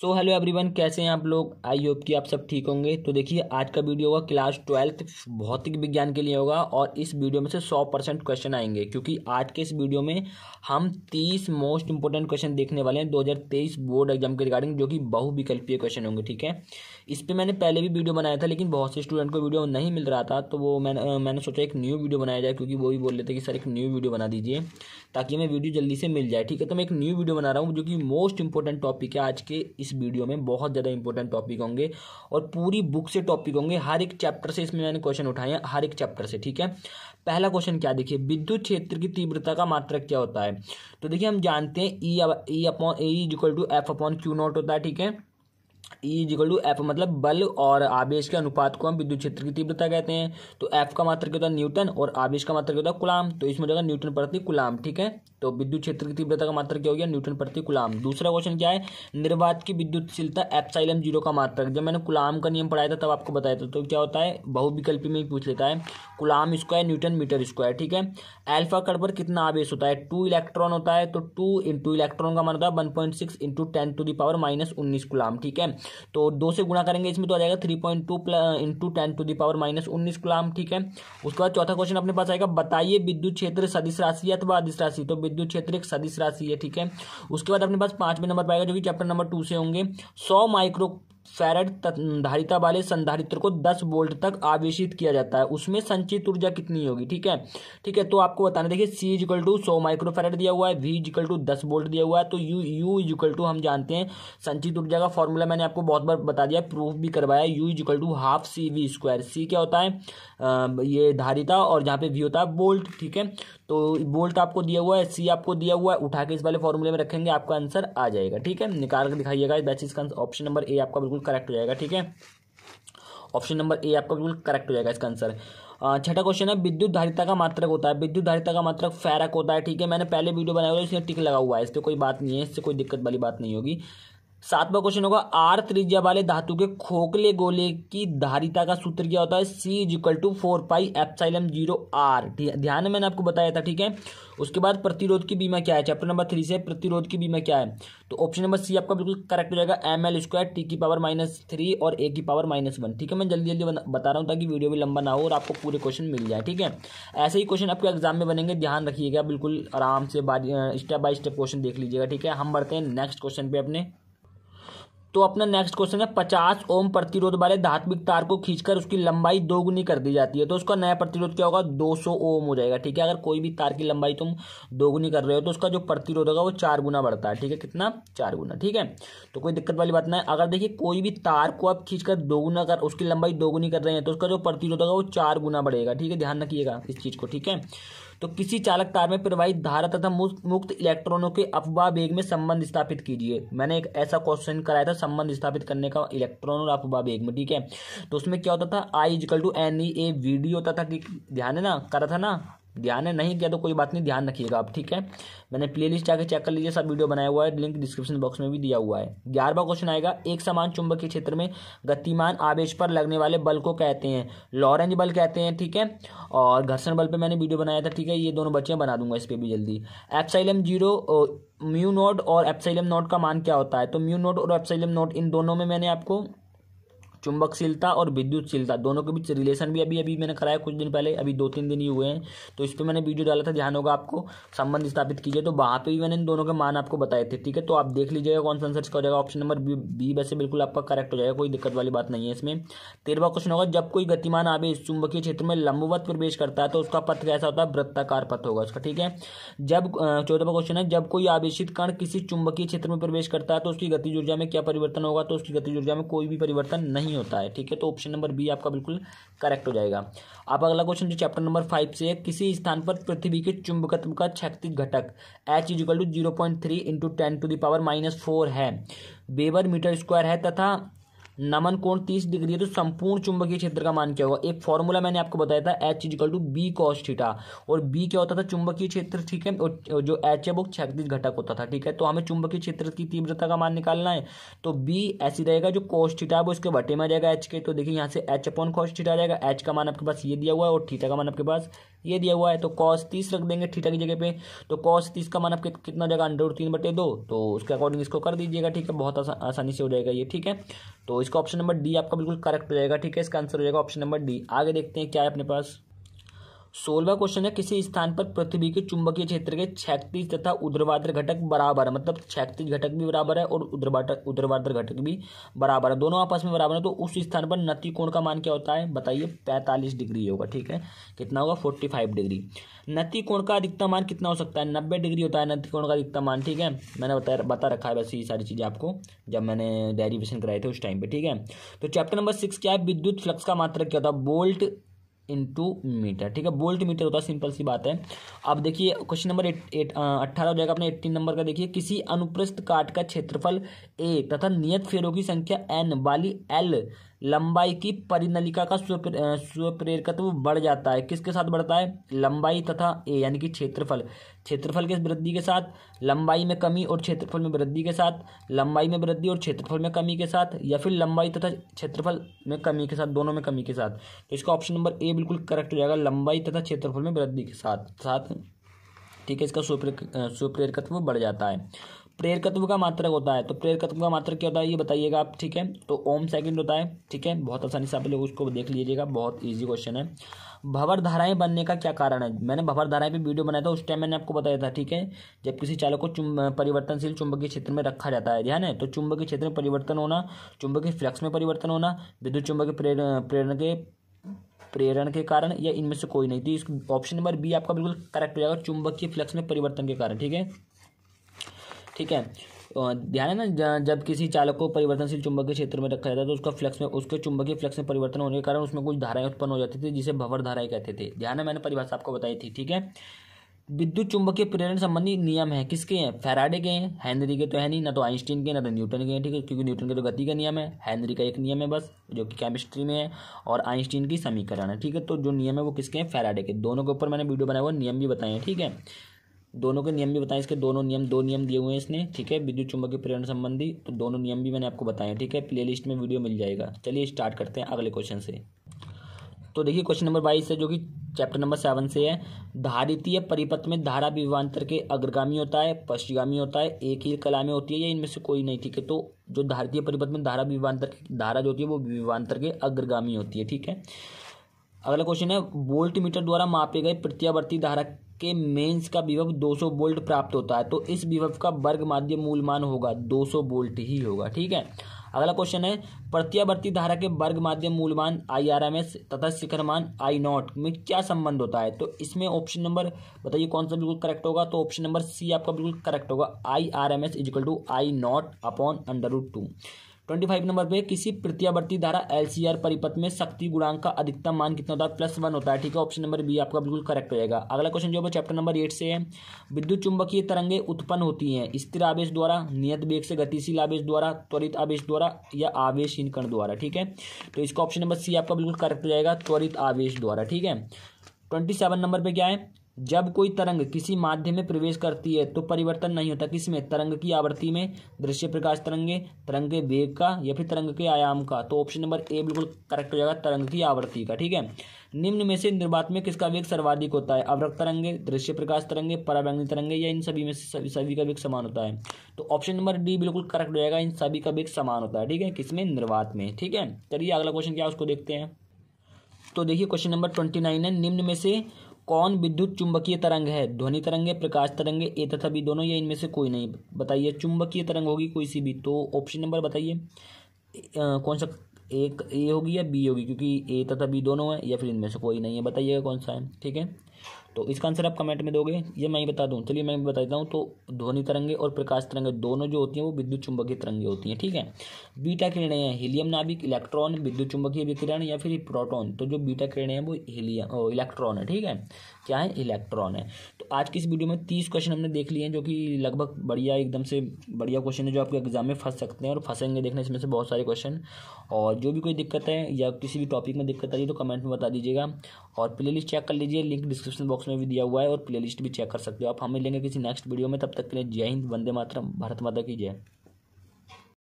so hello everyone कैसे हैं आप लोग आई होप कि आप सब ठीक होंगे तो देखिए आज का वीडियो होगा क्लास ट्वेल्थ भौतिक विज्ञान के लिए होगा और इस वीडियो में से सौ परसेंट क्वेश्चन आएंगे क्योंकि आज के इस वीडियो में हम तीस मोस्ट इंपॉर्टेंट क्वेश्चन देखने वाले हैं 2023 बोर्ड एग्जाम के रिगार्डिंग जो कि बहुविकल्पीय क्वेश्चन होंगे ठीक है इस पर मैंने पहले भी वीडियो बनाया था लेकिन बहुत से स्टूडेंट को वीडियो नहीं मिल रहा था तो वो मैंने मैंने सोचा एक न्यू वीडियो बनाया जाए क्योंकि वो भी बोल रहे थे कि सर एक न्यू वीडियो बना दीजिए ताकि हमें वीडियो जल्दी से मिल जाए ठीक है तो मैं एक न्यू वीडियो बना रहा हूँ जो कि मोस्ट इंपॉर्टेंट टॉपिक है आज के इस वीडियो में बहुत ज़्यादा इंपॉर्टेंट टॉपिक होंगे और पूरी बुक से टॉपिक होंगे हर एक चैप्टर से इसमें मैंने क्वेश्चन उठाए हैं हर एक चैप्टर से ठीक है पहला क्वेश्चन क्या देखिए विद्युत क्षेत्र की तीव्रता का मात्रक क्या होता है तो देखिए हम जानते हैं E upon E is equal to F upon Q naught होता है ठीक है इज टू एफ मतलब बल और आवेश के अनुपात को हम विद्युत क्षेत्र की तीव्रता कहते हैं तो एफ का मात्र क्या होता है न्यूटन और आवेश का मात्र क्या होता है कुलाम तो इसमें होगा न्यूटन प्रति कुलाम ठीक है तो विद्युत क्षेत्र की तीव्रता का मात्रक क्या हो गया न्यूटन प्रति कुलाम दूसरा क्वेश्चन क्या है निर्वात की विद्युतशीलता एप्साइलम जीरो का मात्रक जब मैंने कुलाम का नियम पढ़ाया था तब आपको बताया था तो क्या होता है बहुविकल्पी में पूछ लेता है coulomb square newton metre square ठीक है एल्फा कड़ पर कितना आवेश होता है टू इलेक्ट्रॉन होता है तो टू इंटू इलेक्ट्रॉन का मान होता है one point six into ten to the power minus उन्नीस गुलाम ठीक है तो दो से गुणा करेंगे इसमें तो आ जाएगा three point two into ten to the power minus उन्नीस गुलाम ठीक है उसके बाद चौथा क्वेश्चन अपने पास आएगा बताइए विद्युत क्षेत्र सदिश राशि अथवा अधिस राशि तो विद्युत जो क्षेत्र एक सदिश राशि है ठीक है उसके बाद अपने पास पांचवें नंबर पाएगा जो कि चैप्टर नंबर टू से होंगे सौ माइक्रो फैरड धारिता वाले संधारित्र को 10 वोल्ट तक आवेशित किया जाता है उसमें संचित ऊर्जा कितनी होगी ठीक है ठीक है तो आपको बताना देखिए सी इजिकल टू सौ माइक्रोफेरड दिया हुआ है वी इजिकल टू दस वोल्ट दिया हुआ है तो यू यू इजिकल टू हम जानते हैं संचित ऊर्जा का फॉर्मूला मैंने आपको बहुत बार बता दिया प्रूफ भी करवाया U is equal to half C V square C क्या होता है आ, ये धारिता और जहाँ पे वी होता है वोल्ट ठीक है तो बोल्ट आपको दिया हुआ है सी आपको दिया हुआ है उठा के इस वाले फॉर्मूले में रखेंगे आपका आंसर आ जाएगा ठीक है निकाल कर दिखाइएगा दैट इसका ऑप्शन नंबर ए आपका बिल्कुल करेक्ट हो जाएगा ठीक है ऑप्शन नंबर ए आपका बिल्कुल करेक्ट हो जाएगा इसका आंसर छठा क्वेश्चन है विद्युत धारिता का मात्रक होता है विद्युत धारिता का मात्रक फैरक होता है ठीक है मैंने पहले वीडियो बनाया हुआ है इसमें टिक लगा हुआ है इस पर कोई बात नहीं है इससे कोई दिक्कत वाली बात नहीं होगी सातवां क्वेश्चन होगा आर त्रिज्या वाले धातु के खोखले गोले की धारिता का सूत्र क्या होता है C is equal to four pi epsilon zero R ध्यान में मैंने आपको बताया था ठीक है उसके बाद प्रतिरोध की बीमा क्या है चैप्टर नंबर थ्री से प्रतिरोध की बीमा क्या है तो ऑप्शन नंबर सी आपका बिल्कुल करेक्ट हो जाएगा एम एल स्क्वायर टी की पावर माइनस थ्री और ए की पावर माइनस वन ठीक है मैं जल्दी जल्दी बता रहा हूँ ताकि वीडियो भी लंबा ना हो और आपको पूरे क्वेश्चन मिल जाए ठीक है ऐसे ही क्वेश्चन आपके एग्जाम में बनेंगे ध्यान रखिएगा बिल्कुल आराम से स्टेप बाय स्टेप क्वेश्चन देख लीजिएगा ठीक है हम बढ़ते हैं नेक्स्ट क्वेश्चन पे अपने तो अपना नेक्स्ट क्वेश्चन है पचास ओम प्रतिरोध वाले धात्विक तार को खींचकर उसकी लंबाई दोगुनी कर दी जाती है तो उसका नया प्रतिरोध क्या होगा दो सौ ओम हो जाएगा ठीक है अगर कोई भी तार की लंबाई तुम दोगुनी कर रहे हो तो उसका जो प्रतिरोध होगा वो चार गुना बढ़ता है ठीक है कितना चार गुना ठीक है तो कोई दिक्कत वाली बात है अगर देखिए कोई भी तार को आप खींचकर दोगुना कर उसकी लंबाई दोगुनी कर रहे हैं तो उसका जो प्रतिरोध होगा वो चार गुना बढ़ेगा ठीक है ध्यान रखिएगा इस चीज़ को ठीक है तो किसी चालक तार में प्रवाहित धारा तथा मुक्त इलेक्ट्रॉनों के अपवाह वेग में संबंध स्थापित कीजिए मैंने एक ऐसा क्वेश्चन कराया था संबंध स्थापित करने का इलेक्ट्रॉन और अपवाह वेग में ठीक है तो उसमें क्या होता था I is equal to N E A video होता था कि ध्यान है ना करा था ना ध्यान है नहीं किया तो कोई बात नहीं ध्यान रखिएगा आप ठीक है मैंने प्ले लिस्ट जाकर चेक कर लीजिए सब वीडियो बनाया हुआ है लिंक डिस्क्रिप्शन बॉक्स में भी दिया हुआ है ग्यारहवा क्वेश्चन आएगा एक समान चुंबक के क्षेत्र में गतिमान आवेश पर लगने वाले बल को कहते हैं लॉरेंज बल कहते हैं ठीक है और घर्षण बल पर मैंने वीडियो बनाया था ठीक है ये दोनों बच्चे बना दूंगा इस पर भी जल्दी एप्साइलम जीरो म्यू नोट और एप्साइलम नोट का मान क्या होता है तो म्यू नोट और एप्साइलम नोट इन दोनों में मैंने आपको चुंबकशीलता और विद्युतशीलता दोनों के बीच रिलेशन भी अभी अभी मैंने कराया कुछ दिन पहले अभी दो तीन दिन ही हुए हैं तो इस पर मैंने वीडियो डाला था ध्यान होगा आपको संबंध स्थापित कीजिए तो वहाँ पर भी मैंने इन दोनों के मान आपको बताए थे ठीक है तो आप देख लीजिएगा कौन सा आंसर हो जाएगा ऑप्शन नंबर बी वैसे बिल्कुल आपका करेक्ट हो जाएगा कोई दिक्कत वाली बात नहीं है इसमें तेरहवा क्वेश्चन होगा जब कोई गतिमान इस चुंबकीय क्षेत्र में लंबवत प्रवेश करता है तो उसका पथ कैसा होता है वृत्ताकार पथ होगा उसका ठीक है जब चौदहवा क्वेश्चन है जब कोई आवेशित कण किसी चुंबकीय क्षेत्र में प्रवेश करता है तो उसकी गतिज ऊर्जा में क्या परिवर्तन होगा तो उसकी गतिज ऊर्जा में कोई भी परिवर्तन नहीं नहीं होता है ठीक है तो ऑप्शन नंबर बी आपका बिल्कुल करेक्ट हो जाएगा अब अगला क्वेश्चन जो चैप्टर नंबर फाइव से है किसी स्थान पर पृथ्वी के चुंबकत्व का क्षैतिज घटक H is equal to zero point three into ten to the power minus four है बेबर मीटर स्क्वायर है तथा नमन कोण तीस डिग्री है तो संपूर्ण चुंबकीय क्षेत्र का मान क्या होगा एक फॉर्मूला मैंने आपको बताया था H is equal to B cos theta और बी क्या होता था चुंबकीय क्षेत्र ठीक है और जो एच है वो क्षैतिज घटक होता था ठीक है तो हमें चुंबकीय क्षेत्र की तीव्रता का मान निकालना है तो बी ऐसी रहेगा जो कॉस ठीटा है वो इसके बटे में आ जाएगा एच के तो देखिए यहाँ से एच अपॉन कॉस ठीटा जाएगा एच का मान आपके पास ये दिया हुआ है और ठीटा का मान आपके पास ये दिया हुआ है तो कॉस तीस रख देंगे ठीटा की जगह पे तो कॉस तीस का मान आपके कितना जगह जाएगा अंडर तीन बटे दो तो उसके अकॉर्डिंग इसको कर दीजिएगा ठीक है बहुत आसानी से हो जाएगा ये ठीक है तो इसका ऑप्शन नंबर डी आपका बिल्कुल करेक्ट हो जाएगा ठीक है इसका आंसर हो जाएगा ऑप्शन नंबर डी आगे देखते हैं क्या है अपने पास सोलवा क्वेश्चन है किसी स्थान पर पृथ्वी के चुंबकीय क्षेत्र के छैक्तीस तथा उद्रवाद्र घटक बराबर है मतलब छैक्तीस घटक भी बराबर है और उद्रवाद्र घटक भी बराबर है दोनों आपस में बराबर है तो उस स्थान पर नति कोण का मान क्या होता है बताइए पैंतालीस डिग्री होगा ठीक है कितना होगा फोर्टी फाइव डिग्री नति कोण का अधिकतम मान कितना हो सकता है नब्बे डिग्री होता है नति कोण का अधिकतम मान ठीक है मैंने बताया बता रखा है वैसे ये सारी चीज़ें आपको जब मैंने डेरिवेशन कराए थे उस टाइम पे ठीक है तो चैप्टर नंबर सिक्स क्या है विद्युत फ्लक्स का मात्रक क्या होता है बोल्ट इंटू मीटर ठीक है बोल्ट मीटर होता है सिंपल सी बात है अब देखिए क्वेश्चन नंबर अट्ठारह हो जाएगा अपने एट्टीन नंबर का देखिए किसी अनुप्रस्थ काट का क्षेत्रफल ए तथा नियत फेरों की संख्या एन वाली एल लंबाई की परिनलिका का स्वप्रेरकत्व बढ़ जाता है किसके साथ बढ़ता है लंबाई तथा ए यानी कि क्षेत्रफल क्षेत्रफल के वृद्धि के साथ लंबाई में कमी और क्षेत्रफल में वृद्धि के साथ लंबाई में वृद्धि और क्षेत्रफल में कमी के साथ या फिर लंबाई तथा क्षेत्रफल में कमी के साथ दोनों में कमी के साथ तो इसका ऑप्शन नंबर ए बिल्कुल करेक्ट हो जाएगा लंबाई तथा क्षेत्रफल में वृद्धि के साथ साथ ठीक है इसका स्वप्रेरकत्व बढ़ जाता है प्रेरकत्व का मात्रक होता है तो प्रेरकत्व का मात्रक क्या होता है ये बताइएगा आप ठीक है तो ओम सेकंड होता है ठीक है बहुत आसानी से आप लोग उसको देख लीजिएगा बहुत ईजी क्वेश्चन है भवर धाराएं बनने का क्या कारण है मैंने भवर धाराएं पे वीडियो बनाया था उस टाइम मैंने आपको बताया था ठीक है जब किसी चालक को चुंब परिवर्तनशील चुंबकीय क्षेत्र में रखा जाता है ध्यान है तो चुंबकीय क्षेत्र में परिवर्तन होना चुंबकीय फ्लक्स में परिवर्तन होना विद्युत चुंबकीय प्रेरण के प्रेरण के कारण या इनमें से कोई नहीं तो ऑप्शन नंबर बी आपका बिल्कुल करेक्ट हो जाएगा चुंबकीय फ्लक्स में परिवर्तन के कारण ठीक है ठीक है ध्यान है ना जब किसी चालक को परिवर्तनशील चुंबकीय क्षेत्र में रखा जाता है तो उसका फ्लक्स में उसके चुंबकीय फ्लक्स में परिवर्तन होने के कारण उसमें कुछ धाराएं उत्पन्न हो जाती थी जिसे भवर धाराएं कहते थे ध्यान है मैंने परिभाषा आपको बताई थी ठीक है विद्युत चुंबकीय प्रेरण संबंधी नियम है किसके हैं फेराडे के हैं हेनरी के तो है नहीं ना तो आइंस्टीन के ना तो न्यूटन के हैं ठीक है क्योंकि न्यूटन के तो गति का नियम है हेनरी का एक नियम है बस जो कि केमिस्ट्री में है और आइंस्टीन की समीकरण है ठीक है तो जो नियम है वो किसके हैं फेराडे के दोनों के ऊपर मैंने वीडियो बनाया हुआ नियम भी बताए हैं ठीक है दोनों के नियम भी बताएं इसके दोनों नियम दो नियम दिए हुए हैं इसने ठीक है विद्युत के प्रेरण संबंधी तो दोनों नियम भी मैंने आपको बताए ठीक है प्ले लिस्ट में वीडियो मिल जाएगा चलिए स्टार्ट करते हैं अगले क्वेश्चन से तो देखिए क्वेश्चन नंबर बाईस है जो कि चैप्टर नंबर सेवन से है धारितीय परिपथ में धारा विवांतर के अग्रगामी होता है पश्चिगामी होता है एक ही कला में होती है या इनमें से कोई नहीं ठीक है तो जो धारितीय परिपथ में धारा विवांतर धारा जो होती है वो विवांतर के अग्रगामी होती है ठीक है अगला क्वेश्चन है वोल्ट मीटर द्वारा मापे गए प्रत्यावर्ती धारक के मेंस का विभव 200 वोल्ट प्राप्त होता है तो इस विभव का वर्ग माध्य मूल मान होगा 200 वोल्ट ही होगा ठीक है अगला क्वेश्चन है प्रत्यावर्ती धारा के वर्ग माध्यम मूल मान आई आर एम एस तथा शिखर मान आई नॉट में क्या संबंध होता है तो इसमें ऑप्शन नंबर बताइए कौन सा बिल्कुल करेक्ट होगा तो ऑप्शन नंबर सी आपका बिल्कुल करेक्ट होगा I R M S is equal to I naught upon under root two twenty five number पे किसी प्रत्यावर्ती धारा एलसीआर परिपथ में शक्ति गुणांक का अधिकतम मान कितना होता है प्लस वन होता है ठीक है ऑप्शन नंबर बी आपका बिल्कुल करेक्ट रहेगा अगला क्वेश्चन जो है चैप्टर नंबर एट से है विद्युत चुंबकीय तरंगे उत्पन्न होती हैं स्थिर आवेश द्वारा नियत वेग से गतिशील आवेश द्वारा त्वरित आवेश द्वारा या आवेशहीन कण द्वारा ठीक है तो इसका ऑप्शन नंबर सी आपका बिल्कुल करेक्ट रहेगा त्वरित आवेश द्वारा ठीक है ट्वेंटी सेवन नंबर पे क्या है जब कोई तरंग किसी माध्यम में प्रवेश करती है तो परिवर्तन नहीं होता किसमें तरंग की आवृत्ति में दृश्य प्रकाश तरंगे तरंग के वेग का या फिर तरंग के आयाम का तो ऑप्शन नंबर ए बिल्कुल करेक्ट हो जाएगा तरंग की आवृत्ति का ठीक है निम्न में से निर्वात में किसका वेग सर्वाधिक होता है अवरक तरंगे दृश्य प्रकाश तरंगे पराबैंगनी तरंगे या इन सभी में से सभी, सभी का वेग समान होता है तो ऑप्शन नंबर डी बिल्कुल करेक्ट हो जाएगा इन सभी का वेग समान होता है ठीक है किसमें निर्वात में ठीक है चलिए अगला क्वेश्चन क्या उसको देखते हैं तो देखिए क्वेश्चन नंबर ट्वेंटी नाइन है निम्न में से कौन विद्युत चुंबकीय तरंग है ध्वनि तरंगे प्रकाश तरंग ए तथा बी दोनों या इनमें से कोई नहीं बताइए चुंबकीय तरंग होगी कोई सी भी तो ऑप्शन नंबर बताइए कौन सा एक ए होगी या बी होगी क्योंकि ए तथा बी दोनों है या फिर इनमें से कोई नहीं है बताइएगा कौन सा है ठीक है तो इसका आंसर आप कमेंट में दोगे ये मैं ही बता दूँ चलिए मैं बता देता हूँ तो ध्वनि तरंगे और प्रकाश तरंगे दोनों जो होती हैं वो विद्युत चुंबकीय तरंगे होती हैं ठीक है बीटा किरणें हैं हीलियम नाभिक इलेक्ट्रॉन विद्युत चुंबकीय विकिरण या फिर प्रोटॉन तो जो बीटा किरणें हैं वो हीलियम इलेक्ट्रॉन है ठीक है क्या है इलेक्ट्रॉन है तो आज की इस वीडियो में तीस क्वेश्चन हमने देख लिए हैं जो कि लगभग बढ़िया एकदम से बढ़िया क्वेश्चन है जो आपके एग्जाम में फंस सकते हैं और फंसेंगे देखने इसमें से बहुत सारे क्वेश्चन और जो भी कोई दिक्कत है या किसी भी टॉपिक में दिक्कत आ रही है तो कमेंट में बता दीजिएगा और प्ले चेक कर लीजिए लिंक डिस्क्रिप्शन बॉक्स बॉक्स में भी दिया हुआ है और प्ले लिस्ट भी चेक कर सकते हो आप हमें लेंगे किसी नेक्स्ट वीडियो में तब तक के लिए जय हिंद वंदे मातरम भारत माता की जय